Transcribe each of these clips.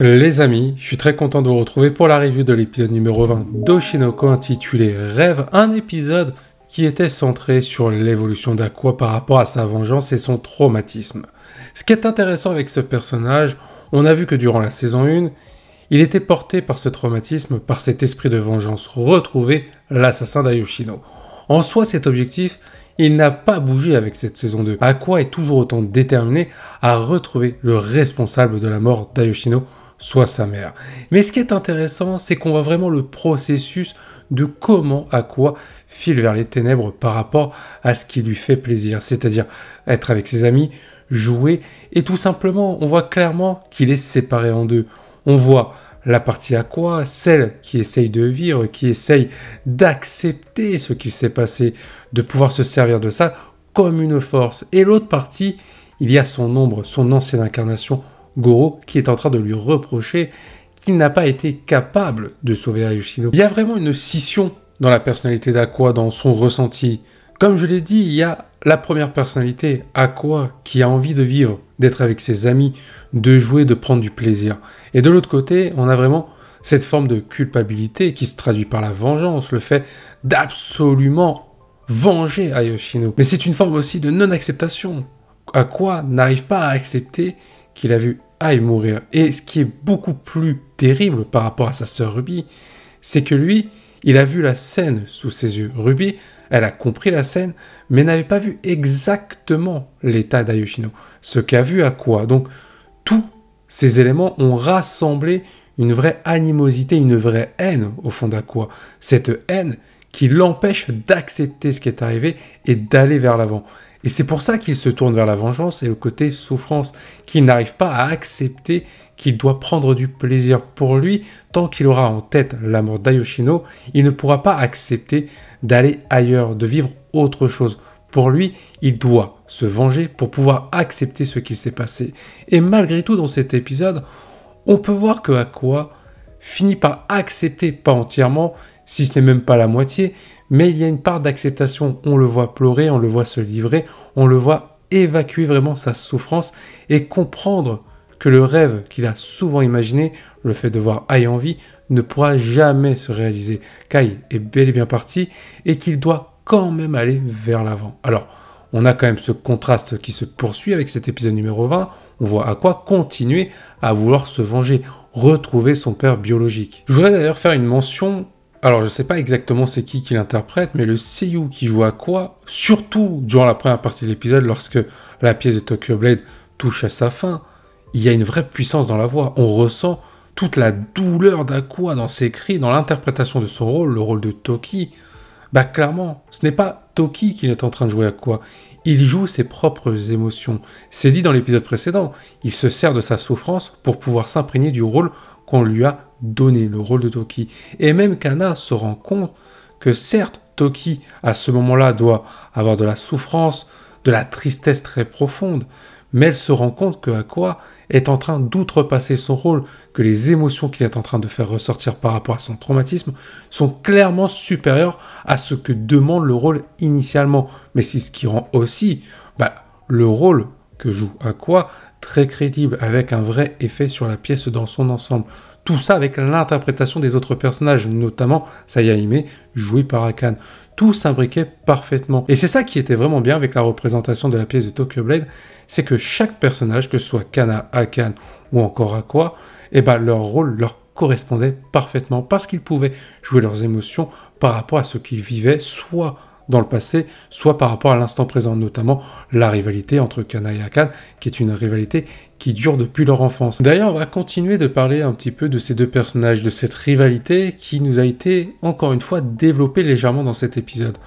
Les amis, je suis très content de vous retrouver pour la review de l'épisode numéro 20 d'Oshinoko intitulé Rêve, un épisode qui était centré sur l'évolution d'Aqua par rapport à sa vengeance et son traumatisme. Ce qui est intéressant avec ce personnage, on a vu que durant la saison 1, il était porté par ce traumatisme, par cet esprit de vengeance, retrouver l'assassin d'Ayoshino. En soi, cet objectif, il n'a pas bougé avec cette saison 2. Aqua est toujours autant déterminé à retrouver le responsable de la mort d'Ayoshino soit sa mère. Mais ce qui est intéressant, c'est qu'on voit vraiment le processus de comment à quoi file vers les ténèbres par rapport à ce qui lui fait plaisir, c'est-à-dire être avec ses amis, jouer, et tout simplement, on voit clairement qu'il est séparé en deux. On voit la partie à quoi, celle qui essaye de vivre, qui essaye d'accepter ce qui s'est passé, de pouvoir se servir de ça comme une force. Et l'autre partie, il y a son ombre, son ancienne incarnation, Goro qui est en train de lui reprocher qu'il n'a pas été capable de sauver Ayushino. Il y a vraiment une scission dans la personnalité d'Aqua, dans son ressenti. Comme je l'ai dit, il y a la première personnalité, Aqua, qui a envie de vivre, d'être avec ses amis, de jouer, de prendre du plaisir. Et de l'autre côté, on a vraiment cette forme de culpabilité qui se traduit par la vengeance, le fait d'absolument venger Ayoshino. Mais c'est une forme aussi de non-acceptation. Aqua n'arrive pas à accepter qu'il a vu mourir. Et ce qui est beaucoup plus terrible par rapport à sa soeur Ruby, c'est que lui, il a vu la scène sous ses yeux. Ruby, elle a compris la scène, mais n'avait pas vu exactement l'état d'Ayoshino. Ce qu'a vu à quoi. Donc, tous ces éléments ont rassemblé une vraie animosité, une vraie haine au fond d'Aqua. Cette haine qui l'empêche d'accepter ce qui est arrivé et d'aller vers l'avant. Et c'est pour ça qu'il se tourne vers la vengeance et le côté souffrance, qu'il n'arrive pas à accepter qu'il doit prendre du plaisir pour lui tant qu'il aura en tête la mort d'Ayoshino, il ne pourra pas accepter d'aller ailleurs, de vivre autre chose. Pour lui, il doit se venger pour pouvoir accepter ce qui s'est passé. Et malgré tout, dans cet épisode, on peut voir que à quoi finit par accepter, pas entièrement, si ce n'est même pas la moitié, mais il y a une part d'acceptation. On le voit pleurer, on le voit se livrer, on le voit évacuer vraiment sa souffrance et comprendre que le rêve qu'il a souvent imaginé, le fait de voir Aïe en vie, ne pourra jamais se réaliser. Kai est bel et bien parti et qu'il doit quand même aller vers l'avant. Alors, on a quand même ce contraste qui se poursuit avec cet épisode numéro 20. On voit à quoi continuer à vouloir se venger, retrouver son père biologique. Je voudrais d'ailleurs faire une mention. Alors je ne sais pas exactement c'est qui qui l'interprète, mais le Seiyu qui joue à quoi, surtout durant la première partie de l'épisode, lorsque la pièce de Tokyo Blade touche à sa fin, il y a une vraie puissance dans la voix. On ressent toute la douleur d'Aqua dans ses cris, dans l'interprétation de son rôle, le rôle de Toki, bah clairement, ce n'est pas Toki qui est en train de jouer à quoi. Il joue ses propres émotions. C'est dit dans l'épisode précédent, il se sert de sa souffrance pour pouvoir s'imprégner du rôle qu'on lui a donné, le rôle de Toki. Et même Kana se rend compte que certes, Toki à ce moment-là doit avoir de la souffrance, de la tristesse très profonde, mais elle se rend compte que Aqua est en train d'outrepasser son rôle, que les émotions qu'il est en train de faire ressortir par rapport à son traumatisme sont clairement supérieures à ce que demande le rôle initialement. Mais c'est ce qui rend aussi bah, le rôle que joue Aqua très crédible, avec un vrai effet sur la pièce dans son ensemble. Tout ça avec l'interprétation des autres personnages, notamment Sayahime, joué par Akan. Tout s'imbriquait parfaitement. Et c'est ça qui était vraiment bien avec la représentation de la pièce de Tokyo Blade, c'est que chaque personnage, que ce soit Kana, Akan ou encore Aqua, eh ben, leur rôle leur correspondait parfaitement parce qu'ils pouvaient jouer leurs émotions par rapport à ce qu'ils vivaient, soit dans le passé, soit par rapport à l'instant présent, notamment la rivalité entre Kana et Akan, qui est une rivalité qui dure depuis leur enfance. D'ailleurs, on va continuer de parler un petit peu de ces deux personnages, de cette rivalité qui nous a été, encore une fois, développée légèrement dans cet épisode.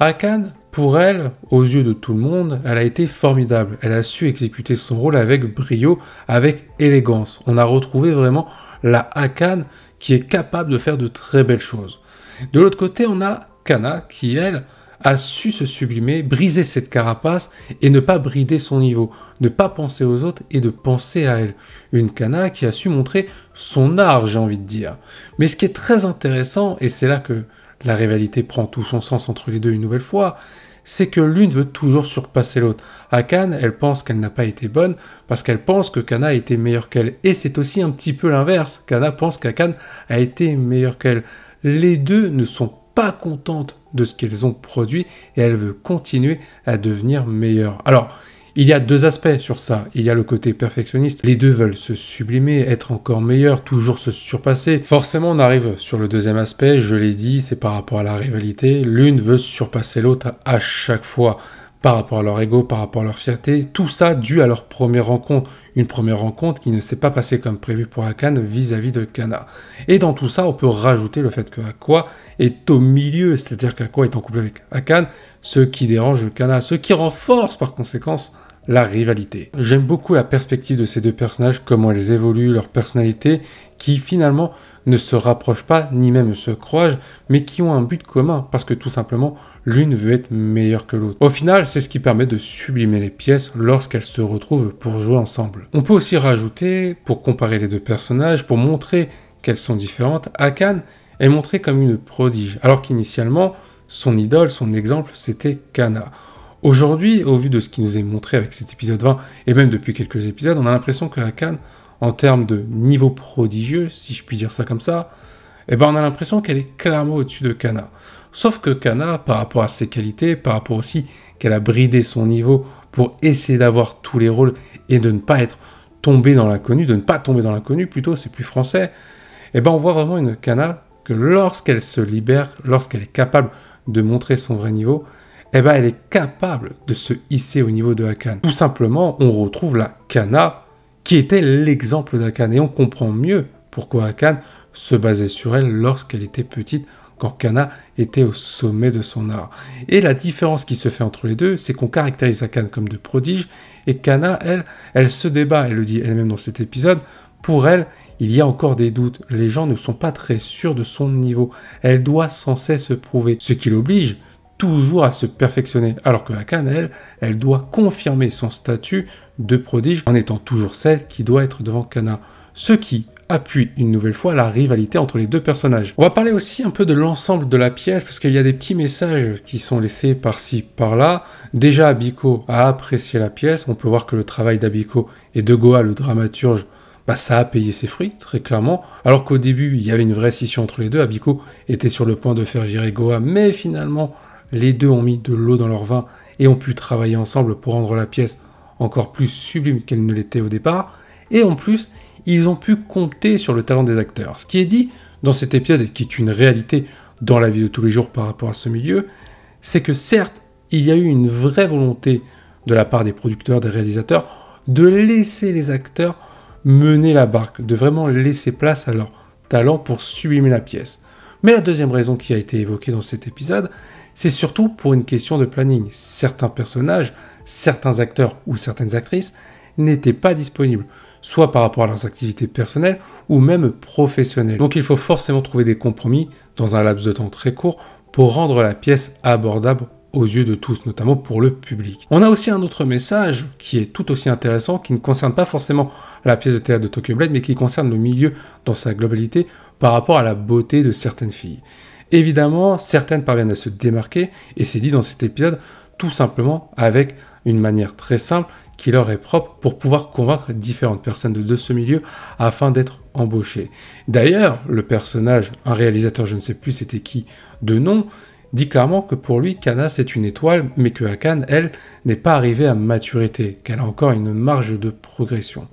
Akan, pour elle, aux yeux de tout le monde, elle a été formidable. Elle a su exécuter son rôle avec brio, avec élégance. On a retrouvé vraiment la Akan qui est capable de faire de très belles choses. De l'autre côté, on a Kana qui, elle, a su se sublimer, briser cette carapace et ne pas brider son niveau, ne pas penser aux autres et de penser à elle. Une Kana qui a su montrer son art, j'ai envie de dire. Mais ce qui est très intéressant, et c'est là que la rivalité prend tout son sens entre les deux une nouvelle fois, c'est que l'une veut toujours surpasser l'autre. Akane, elle pense qu'elle n'a pas été bonne parce qu'elle pense que Kana a été meilleure qu'elle. Et c'est aussi un petit peu l'inverse. Kana pense qu'Akane a été meilleure qu'elle. Les deux ne sont pas contente de ce qu'elles ont produit et elle veut continuer à devenir meilleure. Alors, il y a deux aspects sur ça. Il y a le côté perfectionniste. Les deux veulent se sublimer, être encore meilleur toujours se surpasser. Forcément, on arrive sur le deuxième aspect. Je l'ai dit, c'est par rapport à la rivalité. L'une veut surpasser l'autre à chaque fois par rapport à leur ego, par rapport à leur fierté, tout ça dû à leur première rencontre, une première rencontre qui ne s'est pas passée comme prévu pour Akane vis-à-vis de Kana. Et dans tout ça, on peut rajouter le fait que Aqua est au milieu, c'est-à-dire qu'Aqua est en couple avec Akan, ce qui dérange Kana, ce qui renforce par conséquence la rivalité. J'aime beaucoup la perspective de ces deux personnages, comment elles évoluent, leur personnalité, qui finalement ne se rapprochent pas, ni même se croisent, mais qui ont un but commun, parce que tout simplement, l'une veut être meilleure que l'autre. Au final, c'est ce qui permet de sublimer les pièces lorsqu'elles se retrouvent pour jouer ensemble. On peut aussi rajouter, pour comparer les deux personnages, pour montrer qu'elles sont différentes, Akan est montrée comme une prodige, alors qu'initialement, son idole, son exemple, c'était Kana. Aujourd'hui, au vu de ce qui nous est montré avec cet épisode 20, et même depuis quelques épisodes, on a l'impression que la en termes de niveau prodigieux, si je puis dire ça comme ça, eh ben on a l'impression qu'elle est clairement au-dessus de Kana. Sauf que Kana, par rapport à ses qualités, par rapport aussi qu'elle a bridé son niveau pour essayer d'avoir tous les rôles et de ne pas être tombé dans l'inconnu, de ne pas tomber dans l'inconnu, plutôt c'est plus français, eh ben on voit vraiment une Kana que lorsqu'elle se libère, lorsqu'elle est capable de montrer son vrai niveau, eh ben, elle est capable de se hisser au niveau de Hakan. Tout simplement, on retrouve la Kana qui était l'exemple d'Hakan et on comprend mieux pourquoi Hakan se basait sur elle lorsqu'elle était petite quand Kana était au sommet de son art. Et la différence qui se fait entre les deux, c'est qu'on caractérise Hakan comme de prodige et Kana, elle, elle se débat, elle le dit elle-même dans cet épisode, pour elle, il y a encore des doutes, les gens ne sont pas très sûrs de son niveau, elle doit sans cesse se prouver, ce qui l'oblige toujours à se perfectionner, alors que Hakan, elle, elle doit confirmer son statut de prodige en étant toujours celle qui doit être devant Kana. Ce qui appuie une nouvelle fois la rivalité entre les deux personnages. On va parler aussi un peu de l'ensemble de la pièce, parce qu'il y a des petits messages qui sont laissés par-ci, par-là. Déjà, Abiko a apprécié la pièce, on peut voir que le travail d'Abiko et de Goa, le dramaturge, bah, ça a payé ses fruits, très clairement. Alors qu'au début, il y avait une vraie scission entre les deux. Abiko était sur le point de faire virer Goa, mais finalement, les deux ont mis de l'eau dans leur vin et ont pu travailler ensemble pour rendre la pièce encore plus sublime qu'elle ne l'était au départ, et en plus, ils ont pu compter sur le talent des acteurs. Ce qui est dit dans cet épisode et qui est une réalité dans la vie de tous les jours par rapport à ce milieu, c'est que certes, il y a eu une vraie volonté de la part des producteurs, des réalisateurs, de laisser les acteurs mener la barque, de vraiment laisser place à leur talent pour sublimer la pièce. Mais la deuxième raison qui a été évoquée dans cet épisode, c'est surtout pour une question de planning. Certains personnages, certains acteurs ou certaines actrices n'étaient pas disponibles, soit par rapport à leurs activités personnelles ou même professionnelles. Donc il faut forcément trouver des compromis dans un laps de temps très court pour rendre la pièce abordable aux yeux de tous, notamment pour le public. On a aussi un autre message qui est tout aussi intéressant, qui ne concerne pas forcément la pièce de théâtre de Tokyo Blade, mais qui concerne le milieu dans sa globalité par rapport à la beauté de certaines filles. Évidemment, certaines parviennent à se démarquer, et c'est dit dans cet épisode tout simplement avec une manière très simple qui leur est propre pour pouvoir convaincre différentes personnes de, ce milieu afin d'être embauchées. D'ailleurs, le personnage, un réalisateur, je ne sais plus c'était qui de nom, dit clairement que pour lui, Kana c'est une étoile, mais que Hakan, elle, n'est pas arrivée à maturité, qu'elle a encore une marge de progression.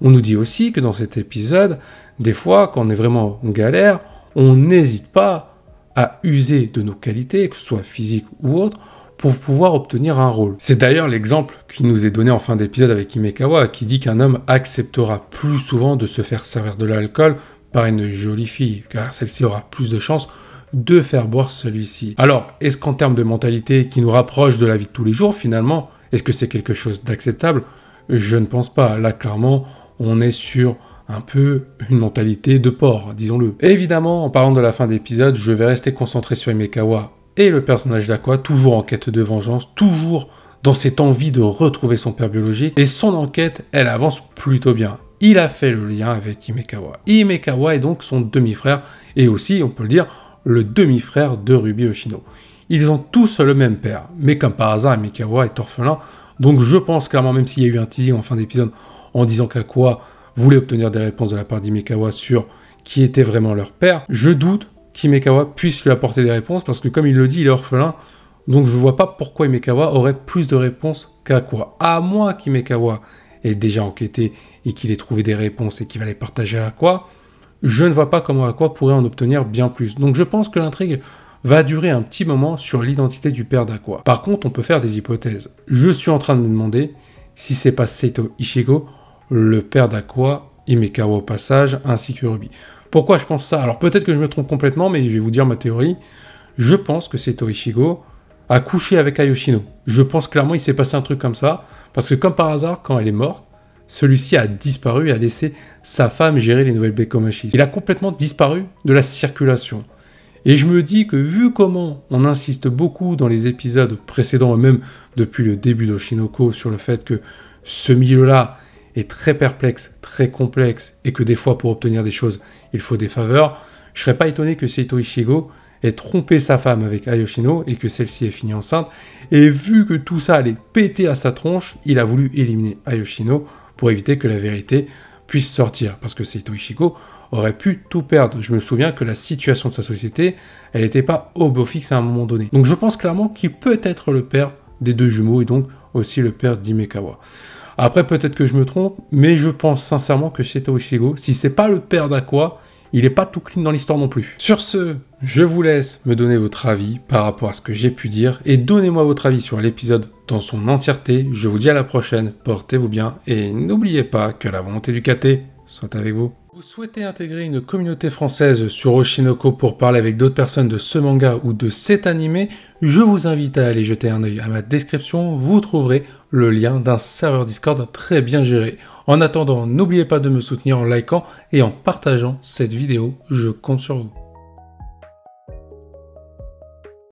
On nous dit aussi que dans cet épisode, des fois, quand on est vraiment en galère, on n'hésite pas à user de nos qualités, que ce soit physiques ou autres, pour pouvoir obtenir un rôle. C'est d'ailleurs l'exemple qui nous est donné en fin d'épisode avec Imekawa, qui dit qu'un homme acceptera plus souvent de se faire servir de l'alcool par une jolie fille, car celle-ci aura plus de chances de faire boire celui-ci. Alors, est-ce qu'en termes de mentalité qui nous rapproche de la vie de tous les jours, finalement, est-ce que c'est quelque chose d'acceptable Je ne pense pas. Là, clairement, on est sur un peu une mentalité de porc, disons-le. Évidemment, en parlant de la fin d'épisode, je vais rester concentré sur Imekawa et le personnage d'Aqua, toujours en quête de vengeance, toujours dans cette envie de retrouver son père biologique, et son enquête, elle avance plutôt bien. Il a fait le lien avec Imekawa. Imekawa est donc son demi-frère, et aussi, on peut le dire, le demi-frère de Ruby Oshino. Ils ont tous le même père, mais comme par hasard, Imekawa est orphelin, donc je pense clairement, même s'il y a eu un teasing en fin d'épisode en disant qu'Aqua voulaient obtenir des réponses de la part d'Imekawa sur qui était vraiment leur père, je doute qu'Imekawa puisse lui apporter des réponses parce que comme il le dit, il est orphelin. Donc je vois pas pourquoi Imekawa aurait plus de réponses quoi À moins qu'Imekawa ait déjà enquêté et qu'il ait trouvé des réponses et qu'il va les partager à Aqua, je ne vois pas comment Aqua pourrait en obtenir bien plus. Donc je pense que l'intrigue va durer un petit moment sur l'identité du père d'Aqua. Par contre, on peut faire des hypothèses. Je suis en train de me demander si c'est pas Seito Ishigo le père d'Aqua, Imekawa au passage, ainsi que Ruby. Pourquoi je pense ça Alors peut-être que je me trompe complètement, mais je vais vous dire ma théorie. Je pense que c'est Toishigo a couché avec Ayoshino. Je pense clairement qu'il s'est passé un truc comme ça, parce que comme par hasard, quand elle est morte, celui-ci a disparu et a laissé sa femme gérer les nouvelles Bekomashi. Il a complètement disparu de la circulation. Et je me dis que vu comment on insiste beaucoup dans les épisodes précédents et même depuis le début d'Oshinoko sur le fait que ce milieu-là est très perplexe, très complexe, et que des fois pour obtenir des choses, il faut des faveurs, je serais pas étonné que Seito Ishigo ait trompé sa femme avec Ayoshino et que celle-ci ait fini enceinte. Et vu que tout ça allait péter à sa tronche, il a voulu éliminer Ayoshino pour éviter que la vérité puisse sortir. Parce que Seito Ishigo aurait pu tout perdre. Je me souviens que la situation de sa société, elle n'était pas au beau fixe à un moment donné. Donc je pense clairement qu'il peut être le père des deux jumeaux et donc aussi le père d'Imekawa. Après, peut-être que je me trompe, mais je pense sincèrement que Sheto Ishigo, si c'est pas le père d'Aqua, il n'est pas tout clean dans l'histoire non plus. Sur ce, je vous laisse me donner votre avis par rapport à ce que j'ai pu dire et donnez-moi votre avis sur l'épisode dans son entièreté. Je vous dis à la prochaine, portez-vous bien et n'oubliez pas que la volonté du KT soit avec vous. Vous souhaitez intégrer une communauté française sur Oshinoko pour parler avec d'autres personnes de ce manga ou de cet animé, je vous invite à aller jeter un œil à ma description, vous trouverez le lien d'un serveur Discord très bien géré. En attendant, n'oubliez pas de me soutenir en likant et en partageant cette vidéo, je compte sur vous.